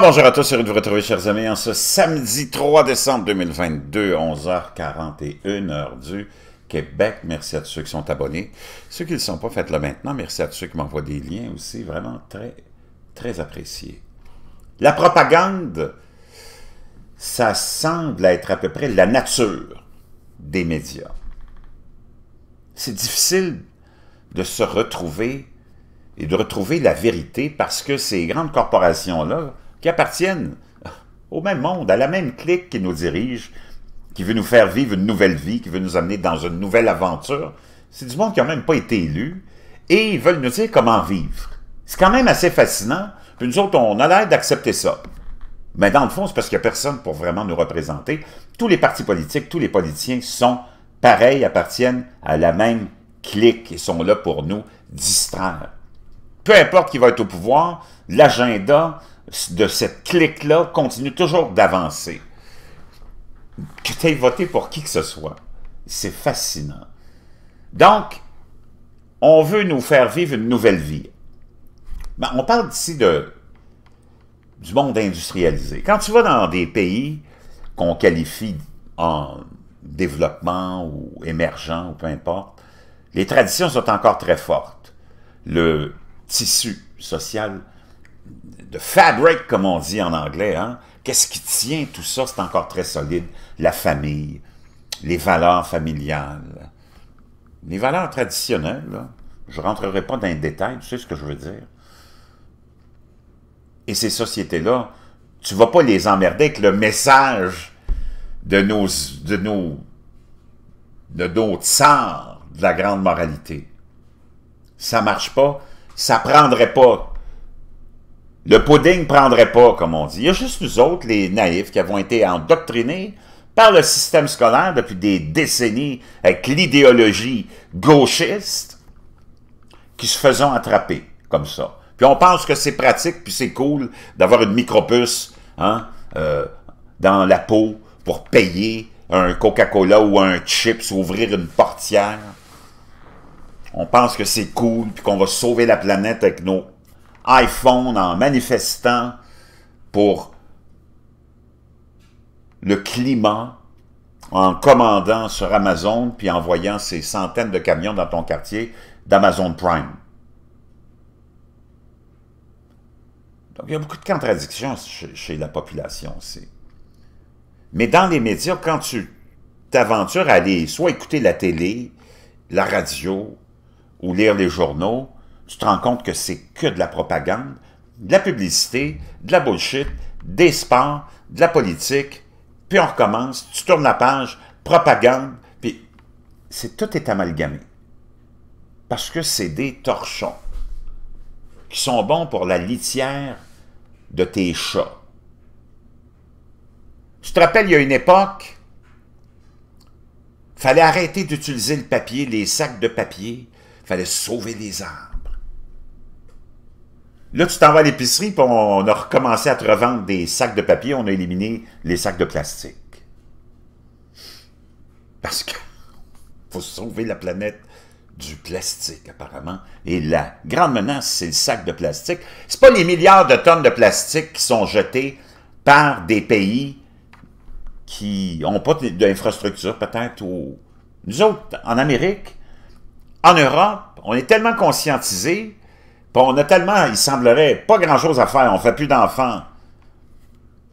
bonjour à tous, heureux de vous retrouver, chers amis, en ce samedi 3 décembre 2022, 11h41, heure du Québec. Merci à tous ceux qui sont abonnés. Ceux qui ne le sont pas, faites-le maintenant. Merci à tous ceux qui m'envoient des liens aussi, vraiment très, très apprécié. La propagande, ça semble être à peu près la nature des médias. C'est difficile de se retrouver et de retrouver la vérité parce que ces grandes corporations-là qui appartiennent au même monde, à la même clique qui nous dirige, qui veut nous faire vivre une nouvelle vie, qui veut nous amener dans une nouvelle aventure. C'est du monde qui n'a même pas été élu et ils veulent nous dire comment vivre. C'est quand même assez fascinant. nous autres, on a l'air d'accepter ça. Mais dans le fond, c'est parce qu'il n'y a personne pour vraiment nous représenter. Tous les partis politiques, tous les politiciens sont pareils, appartiennent à la même clique et sont là pour nous distraire. Peu importe qui va être au pouvoir, l'agenda, de cette clique-là continue toujours d'avancer. Que tu aies voté pour qui que ce soit, c'est fascinant. Donc, on veut nous faire vivre une nouvelle vie. Ben, on parle ici de, du monde industrialisé. Quand tu vas dans des pays qu'on qualifie en développement ou émergent ou peu importe, les traditions sont encore très fortes. Le tissu social de fabric, comme on dit en anglais. Hein. Qu'est-ce qui tient tout ça? C'est encore très solide. La famille, les valeurs familiales, les valeurs traditionnelles. Je ne rentrerai pas dans les détails, tu sais ce que je veux dire. Et ces sociétés-là, tu ne vas pas les emmerder avec le message de nos, de nos, de nos tsars de la grande moralité. Ça marche pas, ça prendrait pas le pudding prendrait pas, comme on dit. Il y a juste nous autres, les naïfs, qui avons été endoctrinés par le système scolaire depuis des décennies avec l'idéologie gauchiste qui se faisons attraper comme ça. Puis on pense que c'est pratique, puis c'est cool d'avoir une micropuce hein, euh, dans la peau pour payer un Coca-Cola ou un chips, ouvrir une portière. On pense que c'est cool, puis qu'on va sauver la planète avec nos iPhone en manifestant pour le climat, en commandant sur Amazon, puis en voyant ces centaines de camions dans ton quartier d'Amazon Prime. Donc, il y a beaucoup de contradictions chez, chez la population aussi. Mais dans les médias, quand tu t'aventures à aller soit écouter la télé, la radio, ou lire les journaux, tu te rends compte que c'est que de la propagande, de la publicité, de la bullshit, des sports, de la politique, puis on recommence, tu tournes la page, propagande, puis c'est tout est amalgamé. Parce que c'est des torchons qui sont bons pour la litière de tes chats. Tu te rappelles, il y a une époque, fallait arrêter d'utiliser le papier, les sacs de papier, fallait sauver les arbres. Là, tu t'en vas à l'épicerie, puis on, a recommencé à te revendre des sacs de papier, on a éliminé les sacs de plastique. Parce que faut sauver la planète du plastique, apparemment. Et la grande menace, c'est le sac de plastique. C'est pas les milliards de tonnes de plastique qui sont jetées par des pays qui n'ont pas d'infrastructure, peut-être. Ou... Nous autres, en Amérique, en Europe, on est tellement conscientisés on a tellement, il semblerait, pas grand-chose à faire. On fait plus d'enfants.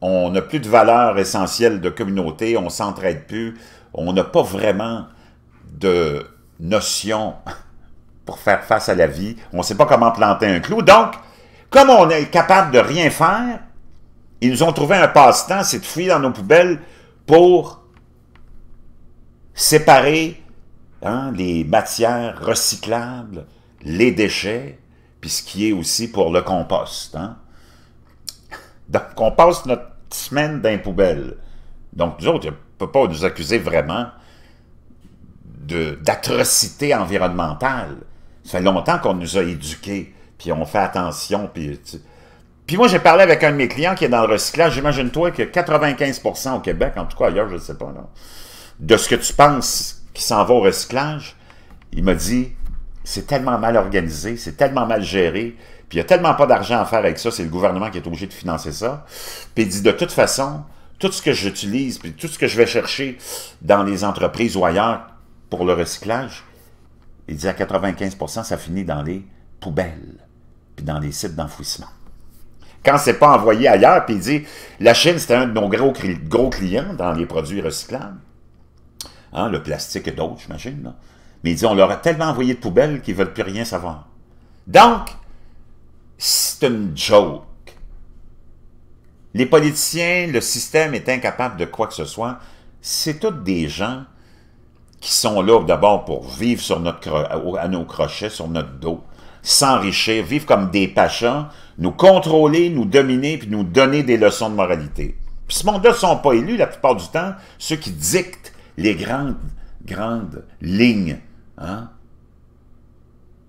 On n'a plus de valeurs essentielles de communauté. On s'entraide plus. On n'a pas vraiment de notion pour faire face à la vie. On ne sait pas comment planter un clou. Donc, comme on est capable de rien faire, ils nous ont trouvé un passe-temps, c'est de fouiller dans nos poubelles pour séparer hein, les matières recyclables, les déchets, puis ce qui est aussi pour le compost. Hein? Donc, on passe notre semaine dans les Donc, nous autres, on ne peut pas nous accuser vraiment d'atrocité environnementale. Ça fait longtemps qu'on nous a éduqués, puis on fait attention. Puis, puis moi, j'ai parlé avec un de mes clients qui est dans le recyclage. J'imagine-toi que 95% au Québec, en tout cas ailleurs, je ne sais pas, de ce que tu penses qui s'en va au recyclage, il m'a dit c'est tellement mal organisé, c'est tellement mal géré, puis il n'y a tellement pas d'argent à faire avec ça, c'est le gouvernement qui est obligé de financer ça. Puis il dit, de toute façon, tout ce que j'utilise, puis tout ce que je vais chercher dans les entreprises ou ailleurs pour le recyclage, il dit à 95%, ça finit dans les poubelles, puis dans les sites d'enfouissement. Quand c'est pas envoyé ailleurs, puis il dit, la Chine, c'était un de nos gros, clients dans les produits recyclables, hein, le plastique et d'autres, j'imagine, mais il dit, on leur a tellement envoyé de poubelles qu'ils ne veulent plus rien savoir. Donc, c'est une joke. Les politiciens, le système est incapable de quoi que ce soit. C'est tous des gens qui sont là d'abord pour vivre sur notre, à nos crochets, sur notre dos, s'enrichir, vivre comme des pachas, nous contrôler, nous dominer, puis nous donner des leçons de moralité. Puis ce monde-là ne sont pas élus la plupart du temps, ceux qui dictent les grandes, grandes lignes Hein,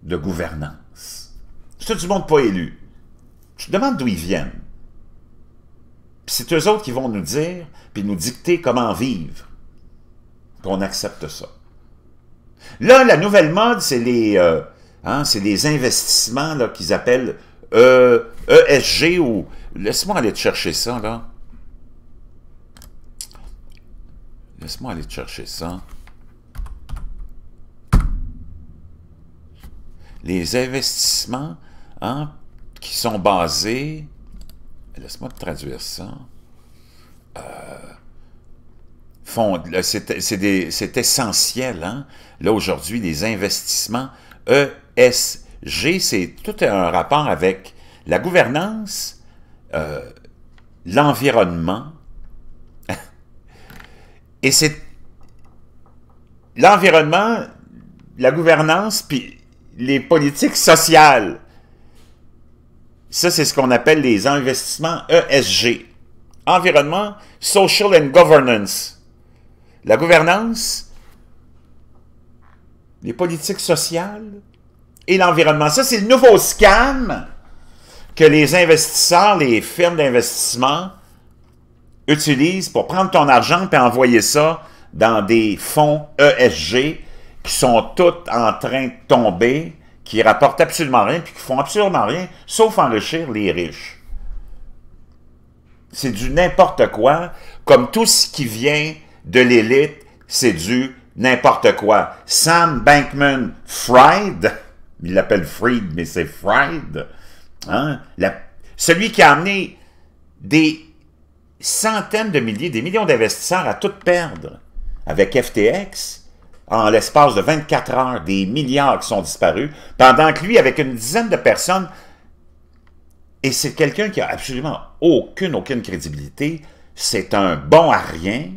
de gouvernance. C'est du monde pas élu. Je te demande d'où ils viennent. c'est eux autres qui vont nous dire, puis nous dicter comment vivre. Qu'on accepte ça. Là, la nouvelle mode, c'est les, euh, hein, investissements qu'ils appellent euh, ESG ou... Laisse-moi aller te chercher ça, là. Laisse-moi aller te chercher ça. les investissements hein, qui sont basés... Laisse-moi traduire ça. Euh, c'est essentiel. Hein. Là, aujourd'hui, les investissements ESG, c'est tout un rapport avec la gouvernance, euh, l'environnement, et c'est l'environnement, la gouvernance, puis les politiques sociales. Ça, c'est ce qu'on appelle les investissements ESG. Environnement, Social and Governance. La gouvernance, les politiques sociales et l'environnement. Ça, c'est le nouveau scam que les investisseurs, les firmes d'investissement utilisent pour prendre ton argent et envoyer ça dans des fonds ESG qui sont toutes en train de tomber, qui rapportent absolument rien, puis qui font absolument rien, sauf enrichir les riches. C'est du n'importe quoi, comme tout ce qui vient de l'élite, c'est du n'importe quoi. Sam Bankman Fried, il l'appelle Fried, mais c'est Fried, hein, celui qui a amené des centaines de milliers, des millions d'investisseurs à tout perdre avec FTX, en l'espace de 24 heures, des milliards qui sont disparus, pendant que lui, avec une dizaine de personnes, et c'est quelqu'un qui a absolument aucune, aucune crédibilité, c'est un bon à rien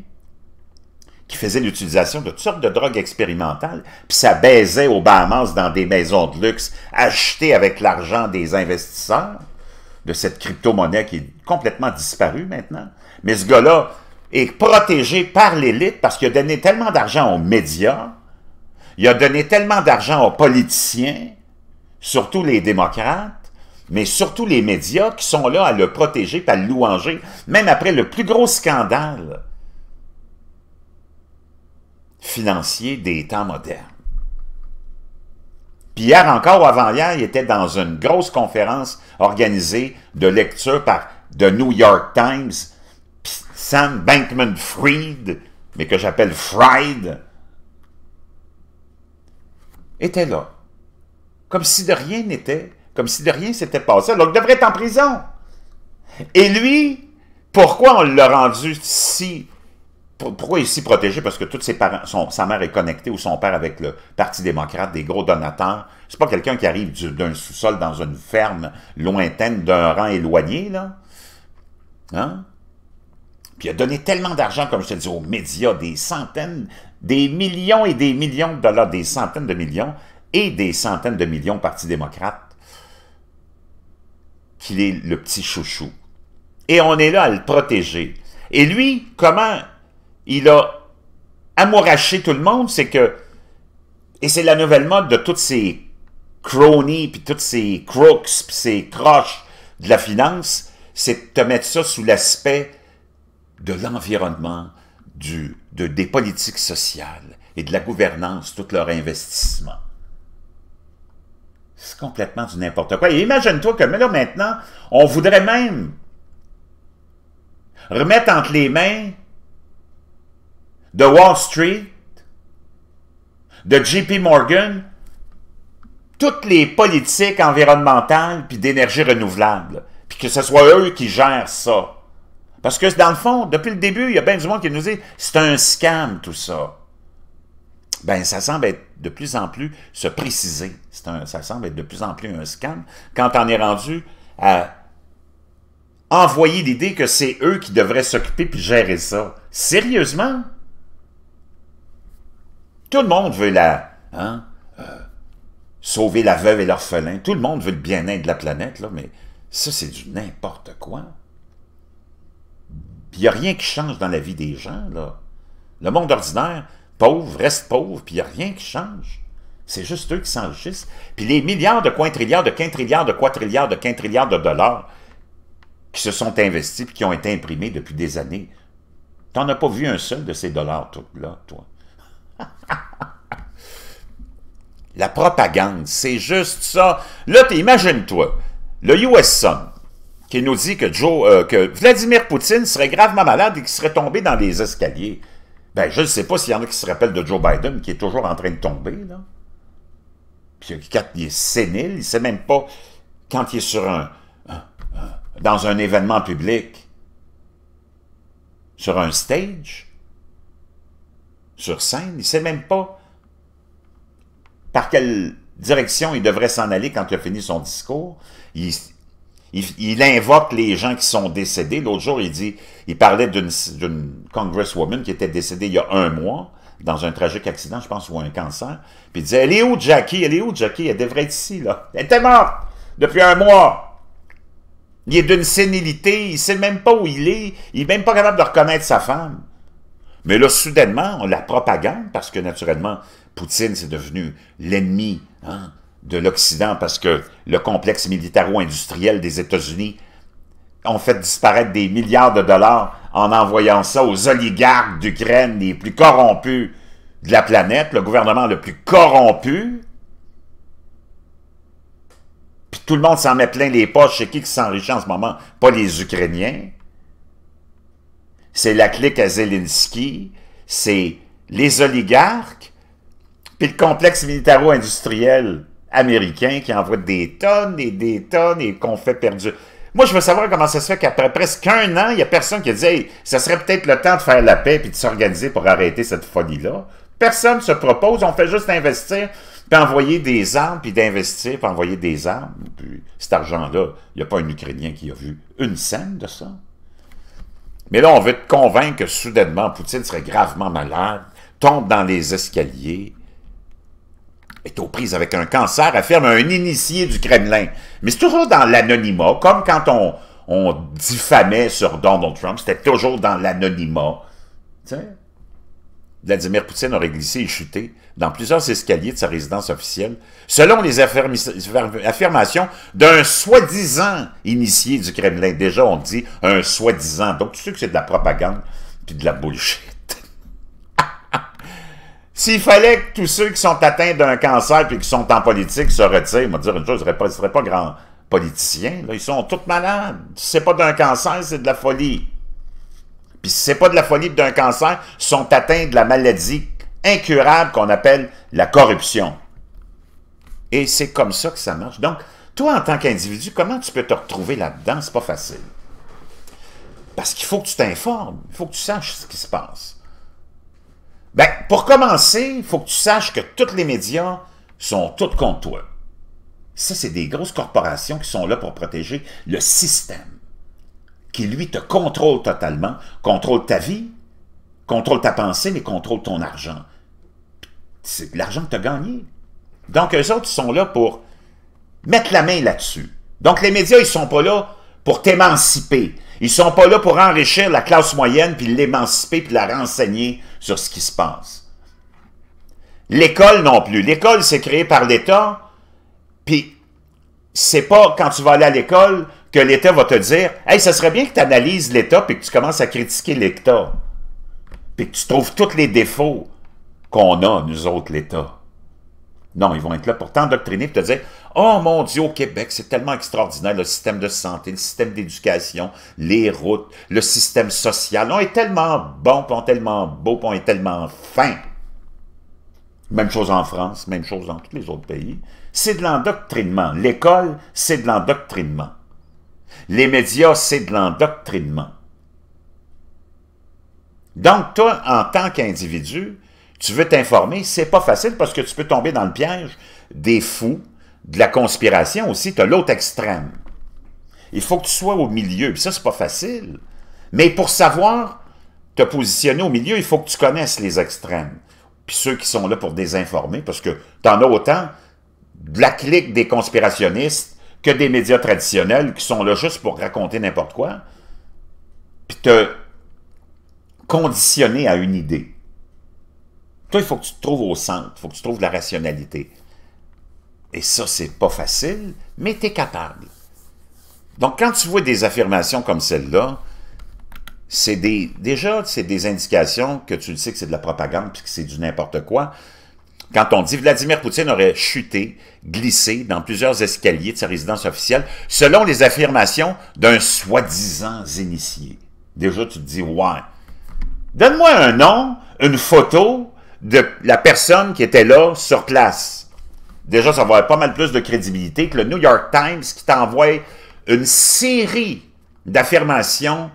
qui faisait l'utilisation de toutes sortes de drogues expérimentales, puis ça baisait au Bahamas dans des maisons de luxe achetées avec l'argent des investisseurs de cette crypto-monnaie qui est complètement disparue maintenant. Mais ce gars-là, et protégé par l'élite parce qu'il a donné tellement d'argent aux médias, il a donné tellement d'argent aux politiciens, surtout les démocrates, mais surtout les médias qui sont là à le protéger, à le louanger, même après le plus gros scandale financier des temps modernes. Puis hier encore, avant-hier, il était dans une grosse conférence organisée de lecture par The New York Times, Sam bankman Freed, mais que j'appelle Fried, était là. Comme si de rien n'était, comme si de rien s'était passé, alors devrait être en prison. Et lui, pourquoi on l'a rendu si... Pourquoi il est si protégé? Parce que tous ses parents, sa mère est connectée ou son père avec le Parti démocrate, des gros donateurs. C'est pas quelqu'un qui arrive d'un sous-sol dans une ferme lointaine d'un rang éloigné, là. Hein? Puis il a donné tellement d'argent, comme je te dis, aux médias, des centaines, des millions et des millions de dollars, des centaines de millions et des centaines de millions au Parti démocrate, qu'il est le petit chouchou. Et on est là à le protéger. Et lui, comment il a amouraché tout le monde, c'est que, et c'est la nouvelle mode de toutes ces cronies, puis toutes ces crooks, puis ces croches de la finance, c'est de te mettre ça sous l'aspect de l'environnement, de, des politiques sociales et de la gouvernance, tout leur investissement. C'est complètement du n'importe quoi. Et imagine-toi que maintenant, on voudrait même remettre entre les mains de Wall Street, de JP Morgan, toutes les politiques environnementales puis d'énergie renouvelable, puis que ce soit eux qui gèrent ça. Parce que dans le fond, depuis le début, il y a bien du monde qui nous dit c'est un scam tout ça. Ben, ça semble être de plus en plus se préciser. ça semble être de plus en plus un scam quand on est rendu à envoyer l'idée que c'est eux qui devraient s'occuper puis gérer ça. Sérieusement? Tout le monde veut la... Hein, euh, sauver la veuve et l'orphelin. Tout le monde veut le bien-être de la planète, là, mais ça, c'est du n'importe quoi. Puis il n'y a rien qui change dans la vie des gens, là. Le monde ordinaire, pauvre, reste pauvre, puis il n'y a rien qui change. C'est juste eux qui s'enrichissent. Puis les milliards de quintrilliards, de quintrilliards, de quadrilliards, de quintrilliards de dollars qui se sont investis qui ont été imprimés depuis des années, t'en as pas vu un seul de ces dollars, tout là, toi. La propagande, c'est juste ça. Là, imagine-toi, le US qui nous dit que, Joe, euh, que Vladimir Poutine serait gravement malade et qu'il serait tombé dans les escaliers. Ben, je ne sais pas s'il y en a qui se rappellent de Joe Biden, qui est toujours en train de tomber, là. Puis euh, il est sénile, il ne sait même pas quand il est sur un, dans un événement public, sur un stage, sur scène, il ne sait même pas par quelle direction il devrait s'en aller quand il a fini son discours. Il, il, invoque les gens qui sont décédés. L'autre jour, il dit, il parlait d'une congresswoman qui était décédée il y a un mois dans un tragique accident, je pense, ou un cancer. Puis il disait, elle est où Jackie? Elle est où Jackie? Elle devrait être ici, là. Elle était morte depuis un mois. Il est d'une sénilité, il sait même pas où il est, il n'est même pas capable de reconnaître sa femme. Mais là, soudainement, on la propagande, parce que naturellement, Poutine, c'est devenu l'ennemi hein, de l'Occident parce que le complexe militaro-industriel des États-Unis ont fait disparaître des milliards de dollars en envoyant ça aux oligarques d'Ukraine les plus corrompus de la planète, le gouvernement le plus corrompu. Puis tout le monde s'en met plein les poches. C'est qui qui s'enrichit en ce moment? Pas les Ukrainiens. C'est la clique à Zelensky. C'est les oligarques. Puis le complexe militaro-industriel américains qui envoient des tonnes et des tonnes et qu'on fait perdu. Moi, je veux savoir comment ça se fait qu'après presque un an, il n'y a personne qui a dit hey, ça serait peut-être le temps de faire la paix et de s'organiser pour arrêter cette folie-là. Personne ne se propose, on fait juste investir, puis envoyer des armes, puis d'investir, puis envoyer des armes. Puis cet argent-là, il n'y a pas un Ukrainien qui a vu une scène de ça. Mais là, on veut te convaincre que soudainement, Poutine serait gravement malade, tombe dans les escaliers, est aux prises avec un cancer, affirme un initié du Kremlin. Mais c'est toujours dans l'anonymat, comme quand on, on diffamait sur Donald Trump, c'était toujours dans l'anonymat. Vladimir Poutine aurait glissé et chuté dans plusieurs escaliers de sa résidence officielle, selon les affirmations d'un soi-disant initié du Kremlin. Déjà, on dit un soi-disant. Donc, tu sais que c'est de la propagande puis de la bullshit. S'il fallait que tous ceux qui sont atteints d'un cancer puis qui sont en politique se retirent, on va dire une chose, ils ne seraient pas grands politiciens. Ils sont tous malades. Si c'est pas d'un cancer, c'est de la folie. Puis si c'est pas de la folie d'un cancer, ils sont atteints de la maladie incurable qu'on appelle la corruption. Et c'est comme ça que ça marche. Donc, toi, en tant qu'individu, comment tu peux te retrouver là-dedans? C'est pas facile. Parce qu'il faut que tu t'informes, il faut que tu saches ce qui se passe. Ben, pour commencer, il faut que tu saches que tous les médias sont tous contre toi. Ça, c'est des grosses corporations qui sont là pour protéger le système, qui, lui, te contrôle totalement, contrôle ta vie, contrôle ta pensée, mais contrôle ton argent. C'est l'argent que tu as gagné. Donc, eux autres, ils sont là pour mettre la main là-dessus. Donc, les médias, ils sont pas là pour t'émanciper. Ils sont pas là pour enrichir la classe moyenne, puis l'émanciper, puis la renseigner sur ce qui se passe. L'école non plus. L'école, c'est créé par l'État, puis c'est pas quand tu vas aller à l'école que l'État va te dire « Hey, ça serait bien que tu analyses l'État, puis que tu commences à critiquer l'État, puis que tu trouves tous les défauts qu'on a, nous autres, l'État. » Non, ils vont être là pour t'endoctriner et te dire « Oh mon Dieu, au Québec, c'est tellement extraordinaire, le système de santé, le système d'éducation, les routes, le système social. On est tellement bon, on est tellement beau, on est tellement fin. » Même chose en France, même chose dans tous les autres pays. C'est de l'endoctrinement. L'école, c'est de l'endoctrinement. Les médias, c'est de l'endoctrinement. Donc, toi, en tant qu'individu, tu veux t'informer, c'est pas facile parce que tu peux tomber dans le piège des fous, de la conspiration aussi, tu as l'autre extrême. Il faut que tu sois au milieu, puis ça, c'est pas facile. Mais pour savoir te positionner au milieu, il faut que tu connaisses les extrêmes. Puis ceux qui sont là pour désinformer, parce que en as autant de la clique des conspirationnistes que des médias traditionnels qui sont là juste pour raconter n'importe quoi, puis te conditionner à une idée. Toi, il faut que tu te trouves au centre, il faut que tu trouves la rationalité. Et ça, c'est pas facile, mais tu es capable. Donc, quand tu vois des affirmations comme celle-là, c'est des, déjà, c'est des indications que tu le sais que c'est de la propagande puis que c'est du n'importe quoi. Quand on dit Vladimir Poutine aurait chuté, glissé dans plusieurs escaliers de sa résidence officielle, selon les affirmations d'un soi-disant initié. Déjà, tu te dis, ouais. Donne-moi un nom, une photo, de la personne qui était là sur place. Déjà, ça va avoir pas mal plus de crédibilité que le New York Times qui t'envoie une série d'affirmations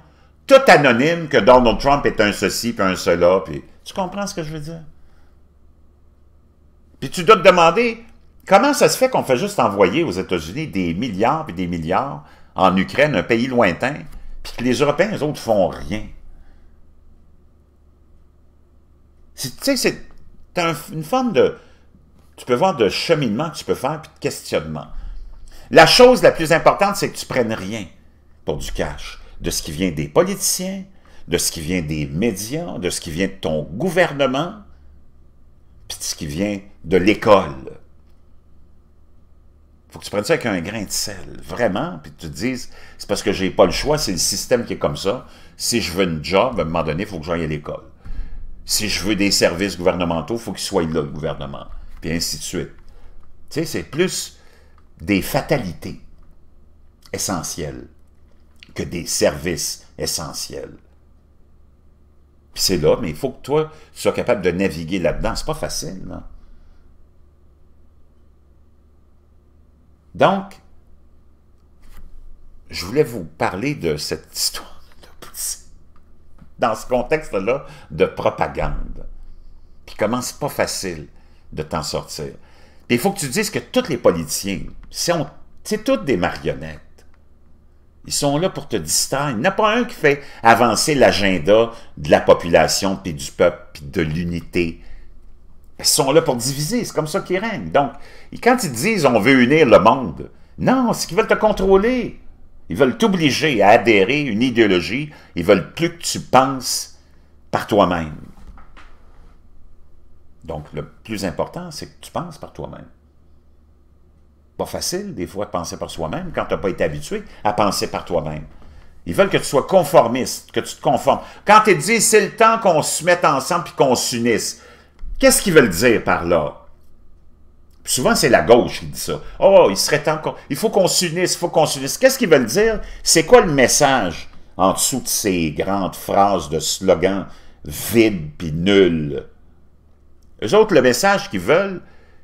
toutes anonymes que Donald Trump est un ceci, puis un cela, puis... Tu comprends ce que je veux dire? Puis tu dois te demander, comment ça se fait qu'on fait juste envoyer aux États-Unis des milliards puis des milliards en Ukraine, un pays lointain, puis que les Européens, eux autres, font rien? Tu sais, c'est as une forme de... Tu peux voir de cheminement que tu peux faire, puis de questionnement. La chose la plus importante, c'est que tu prennes rien pour du cash. De ce qui vient des politiciens, de ce qui vient des médias, de ce qui vient de ton gouvernement, puis de ce qui vient de l'école. faut que tu prennes ça avec un grain de sel, vraiment, puis tu te dises, c'est parce que j'ai pas le choix, c'est le système qui est comme ça. Si je veux une job, à un moment donné, il faut que j'aille à l'école. Si je veux des services gouvernementaux, il faut qu'il soit là, le gouvernement. Puis ainsi de suite. Tu sais, c'est plus des fatalités essentielles que des services essentiels. Puis c'est là, mais il faut que toi, tu sois capable de naviguer là-dedans. C'est pas facile, non? Donc, je voulais vous parler de cette histoire dans ce contexte-là de propagande. Puis comment c'est pas facile de t'en sortir. Puis il faut que tu dises que tous les politiciens, c'est toutes des marionnettes. Ils sont là pour te distinguer. Il n'y en a pas un qui fait avancer l'agenda de la population, puis du peuple, puis de l'unité. Ils sont là pour diviser, c'est comme ça qu'ils règnent. Donc, quand ils disent « on veut unir le monde », non, c'est qu'ils veulent te contrôler. Ils veulent t'obliger à adhérer à une idéologie. Ils veulent plus que tu penses par toi-même. Donc, le plus important, c'est que tu penses par toi-même. Pas facile, des fois, de penser par soi-même quand tu n'as pas été habitué à penser par toi-même. Ils veulent que tu sois conformiste, que tu te conformes. Quand ils disent « c'est le temps qu'on se mette ensemble puis qu'on s'unisse », qu'est-ce qu'ils veulent dire par là? Souvent, c'est la gauche qui dit ça. Oh, il serait temps qu'on... Il faut qu'on s'unisse, il faut qu'on s'unisse. Qu'est-ce qu'ils veulent dire? C'est quoi le message en dessous de ces grandes phrases de slogans vides puis nuls? Eux autres, le message qu'ils veulent,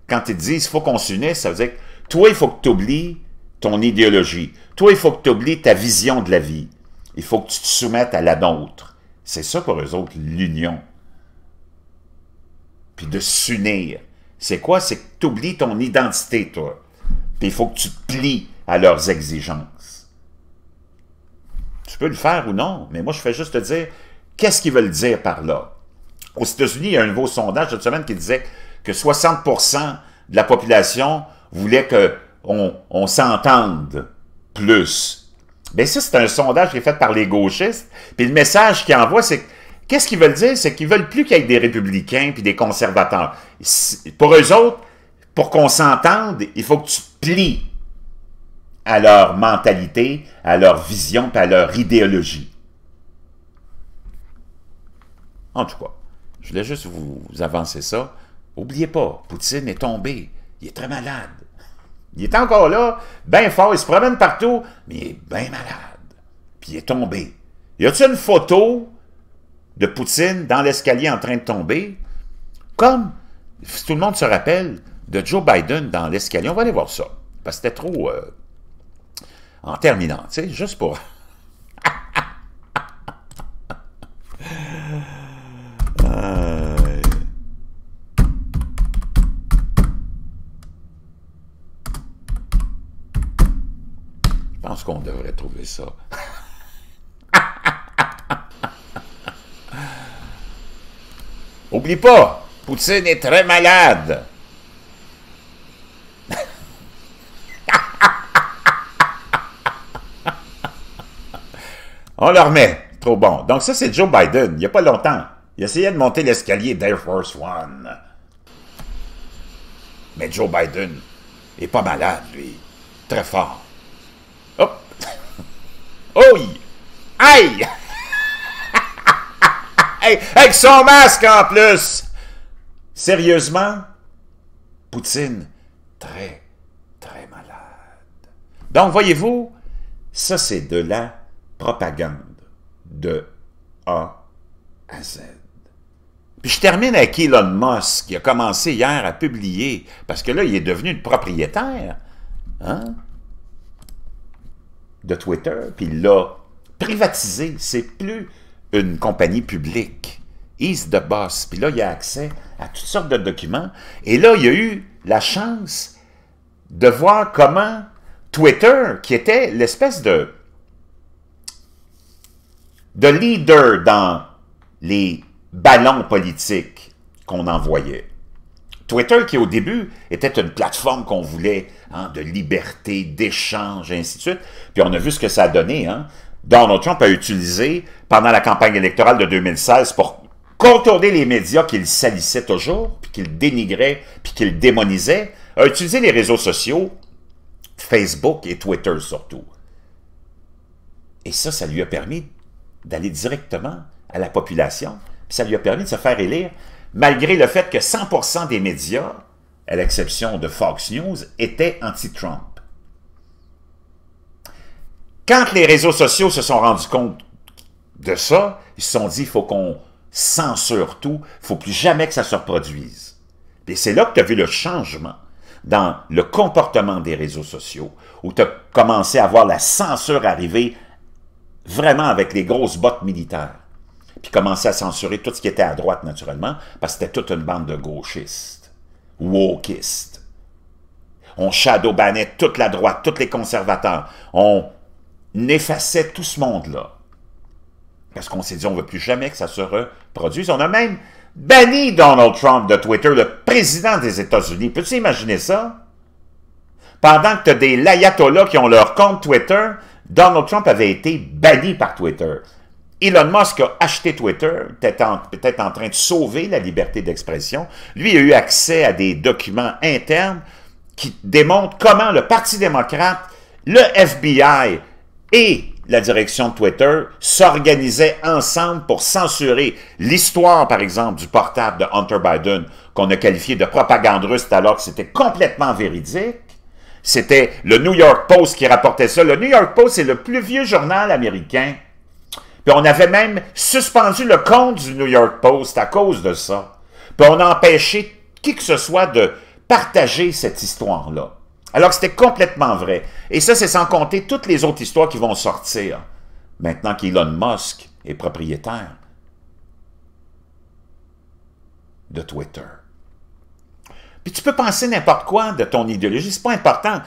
quand ils disent « il faut qu'on s'unisse », ça veut dire que toi, il faut que tu oublies ton idéologie. Toi, il faut que tu oublies ta vision de la vie. Il faut que tu te soumettes à la nôtre. C'est ça pour eux autres, l'union. Puis de s'unir c'est quoi? C'est que tu oublies ton identité, toi. Puis il faut que tu te plies à leurs exigences. Tu peux le faire ou non, mais moi, je fais juste te dire qu'est-ce qu'ils veulent dire par là. Aux États-Unis, il y a un nouveau sondage cette semaine qui disait que 60 de la population voulait qu'on on, s'entende plus. Mais ben ça, c'est un sondage qui est fait par les gauchistes. Puis le message qu'ils envoient, c'est que Qu'est-ce qu'ils veulent dire? C'est qu'ils veulent plus qu'il y ait des républicains puis des conservateurs. Pour eux autres, pour qu'on s'entende, il faut que tu plies à leur mentalité, à leur vision, à leur idéologie. En tout cas, je voulais juste vous, avancer ça. Oubliez pas, Poutine est tombé. Il est très malade. Il est encore là, bien fort, il se promène partout, mais il est bien malade. Puis il est tombé. Y a-t-il une photo de Poutine dans l'escalier en train de tomber, comme tout le monde se rappelle de Joe Biden dans l'escalier. On va aller voir ça, parce que c'était trop... Euh, en terminant, tu sais, juste pour... Je pense qu'on devrait trouver ça. Oublie pas, Poutine est très malade. On le remet. Trop bon. Donc ça, c'est Joe Biden, il n'y a pas longtemps. Il essayait de monter l'escalier d'Air Force One. Mais Joe Biden est pas malade, lui. Très fort. Hop! Oi! Aïe! Avec son masque en plus! Sérieusement, Poutine, très, très malade. Donc, voyez-vous, ça c'est de la propagande de A à Z. Puis je termine avec Elon Musk, qui a commencé hier à publier, parce que là, il est devenu le propriétaire hein, de Twitter, puis il l'a privatisé. C'est plus une compagnie publique. He's the boss. Puis là, il y a accès à toutes sortes de documents. Et là, il y a eu la chance de voir comment Twitter, qui était l'espèce de, de leader dans les ballons politiques qu'on envoyait, Twitter, qui au début était une plateforme qu'on voulait hein, de liberté, d'échange, et ainsi de suite. Puis on a vu ce que ça a donné. Hein. Donald Trump a utilisé pendant la campagne électorale de 2016 pour contourner les médias qu'il salissait toujours, puis qu'il dénigrait, puis qu'il démonisait, a utilisé les réseaux sociaux, Facebook et Twitter surtout. Et ça, ça lui a permis d'aller directement à la population, ça lui a permis de se faire élire, malgré le fait que 100% des médias, à l'exception de Fox News, étaient anti-Trump. Quand les réseaux sociaux se sont rendus compte de ça, ils se sont dit, il faut qu'on censure tout, il faut plus jamais que ça se reproduise. Et c'est là que tu as vu le changement dans le comportement des réseaux sociaux, où tu as commencé à voir la censure arriver vraiment avec les grosses bottes militaires, puis commencer à censurer tout ce qui était à droite, naturellement, parce que c'était toute une bande de gauchistes, wokistes. On shadowbannait toute la droite, tous les conservateurs. On n'effaçait tout ce monde-là. Parce qu'on s'est dit, on ne veut plus jamais que ça se reproduise. On a même banni Donald Trump de Twitter, le président des États-Unis. Peux-tu imaginer ça? Pendant que tu as des layatollahs qui ont leur compte Twitter, Donald Trump avait été banni par Twitter. Elon Musk a acheté Twitter, peut-être en, en train de sauver la liberté d'expression. Lui a eu accès à des documents internes qui démontrent comment le Parti démocrate, le FBI, et la direction de Twitter s'organisait ensemble pour censurer l'histoire, par exemple, du portable de Hunter Biden, qu'on a qualifié de propagande russe alors que c'était complètement véridique. C'était le New York Post qui rapportait ça. Le New York Post c'est le plus vieux journal américain. Puis on avait même suspendu le compte du New York Post à cause de ça. Puis on a empêché qui que ce soit de partager cette histoire-là. Alors que c'était complètement vrai. Et ça, c'est sans compter toutes les autres histoires qui vont sortir maintenant qu'Elon Musk est propriétaire de Twitter. Puis tu peux penser n'importe quoi de ton idéologie, c'est pas important.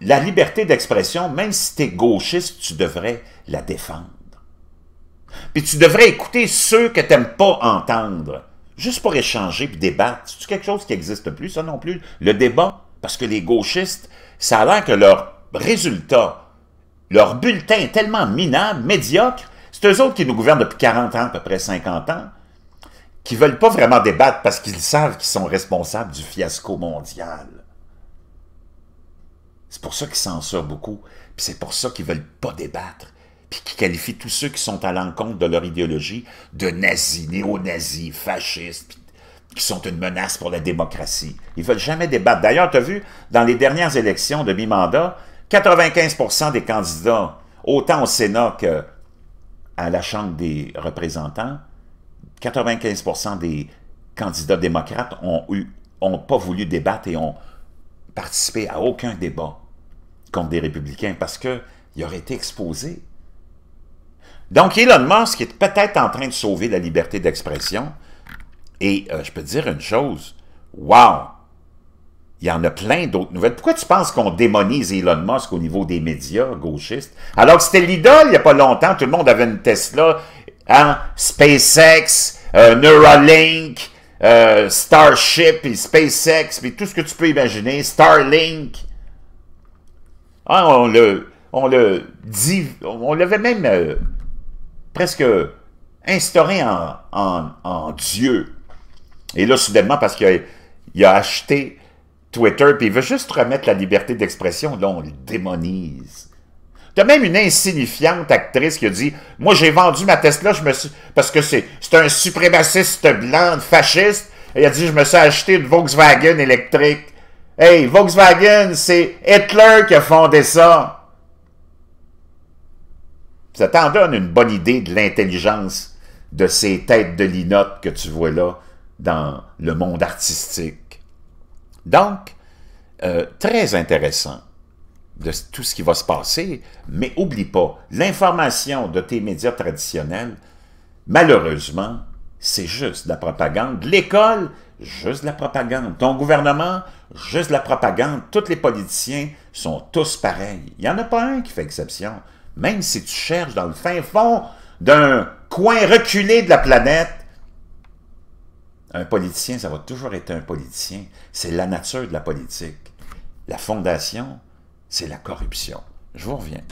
La liberté d'expression, même si tu es gauchiste, tu devrais la défendre. Puis tu devrais écouter ceux que tu n'aimes pas entendre, juste pour échanger puis débattre. C'est quelque chose qui n'existe plus, ça non plus, le débat parce que les gauchistes, ça a l'air que leur résultat, leur bulletin est tellement minable, médiocre, c'est eux autres qui nous gouvernent depuis 40 ans, à peu près 50 ans, qui veulent pas vraiment débattre parce qu'ils savent qu'ils sont responsables du fiasco mondial. C'est pour ça qu'ils censurent beaucoup, puis c'est pour ça qu'ils veulent pas débattre, puis qu'ils qualifient tous ceux qui sont à l'encontre de leur idéologie de nazis, néo-nazis, fascistes, puis qui sont une menace pour la démocratie. Ils veulent jamais débattre. D'ailleurs, tu as vu, dans les dernières élections de mi-mandat, 95 des candidats, autant au Sénat qu'à la Chambre des représentants, 95 des candidats démocrates ont ont pas voulu débattre et ont participé à aucun débat contre des républicains parce qu'ils auraient été exposés. Donc Elon Musk est peut-être en train de sauver la liberté d'expression, et euh, je peux te dire une chose, wow, il y en a plein d'autres nouvelles. Pourquoi tu penses qu'on démonise Elon Musk au niveau des médias gauchistes? Alors que c'était l'idole il n'y a pas longtemps, tout le monde avait une Tesla, hein? SpaceX, euh, Neuralink, euh, Starship, et SpaceX, puis tout ce que tu peux imaginer, Starlink. Ah, on le, on le dit, on l'avait même presque instauré en, en, en Dieu. Et là, soudainement, parce qu'il a, il acheté Twitter, puis il veut juste remettre la liberté d'expression, là, on le démonise. T'as même une insignifiante actrice qui a dit « Moi, j'ai vendu ma Tesla je parce que c'est un suprémaciste blanc, fasciste. » Elle a dit « Je me suis acheté une Volkswagen électrique. » Hey, Volkswagen, c'est Hitler qui a fondé ça. Ça t'en donne une bonne idée de l'intelligence de ces têtes de linotte que tu vois là dans le monde artistique. Donc, euh, très intéressant de tout ce qui va se passer, mais oublie pas, l'information de tes médias traditionnels, malheureusement, c'est juste de la propagande. L'école, juste de la propagande. Ton gouvernement, juste de la propagande. Tous les politiciens sont tous pareils. Il n'y en a pas un qui fait exception. Même si tu cherches dans le fin fond d'un coin reculé de la planète, un politicien, ça va toujours être un politicien. C'est la nature de la politique. La fondation, c'est la corruption. Je vous reviens.